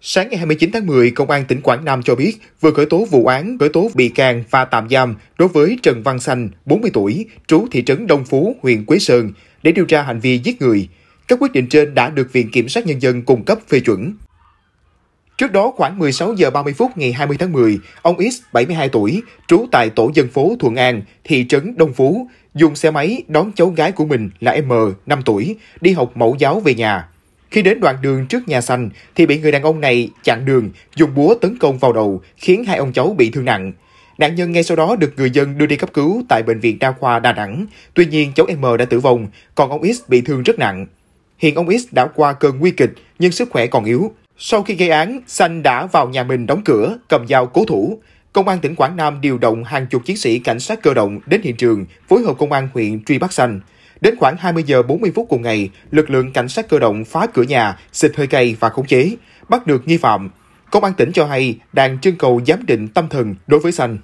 Sáng ngày 29 tháng 10, Công an tỉnh Quảng Nam cho biết vừa khởi tố vụ án, khởi tố bị can và tạm giam đối với Trần Văn Xanh, 40 tuổi, trú thị trấn Đông Phú, huyện Quế Sơn, để điều tra hành vi giết người. Các quyết định trên đã được Viện Kiểm sát Nhân dân cung cấp phê chuẩn. Trước đó khoảng 16 giờ 30 phút ngày 20 tháng 10, ông X, 72 tuổi, trú tại tổ dân phố Thuận An, thị trấn Đông Phú, dùng xe máy đón cháu gái của mình là M, 5 tuổi, đi học mẫu giáo về nhà. Khi đến đoạn đường trước nhà xanh thì bị người đàn ông này chặn đường, dùng búa tấn công vào đầu, khiến hai ông cháu bị thương nặng. Nạn nhân ngay sau đó được người dân đưa đi cấp cứu tại Bệnh viện Đa khoa Đà Nẵng. Tuy nhiên, cháu M đã tử vong, còn ông X bị thương rất nặng. Hiện ông X đã qua cơn nguy kịch, nhưng sức khỏe còn yếu. Sau khi gây án, Xanh đã vào nhà mình đóng cửa, cầm dao cố thủ. Công an tỉnh Quảng Nam điều động hàng chục chiến sĩ cảnh sát cơ động đến hiện trường, phối hợp công an huyện truy bắt Xanh. Đến khoảng 20 giờ 40 phút cùng ngày, lực lượng cảnh sát cơ động phá cửa nhà, xịt hơi cay và khống chế, bắt được nghi phạm. Công an tỉnh cho hay đang trưng cầu giám định tâm thần đối với Sanh.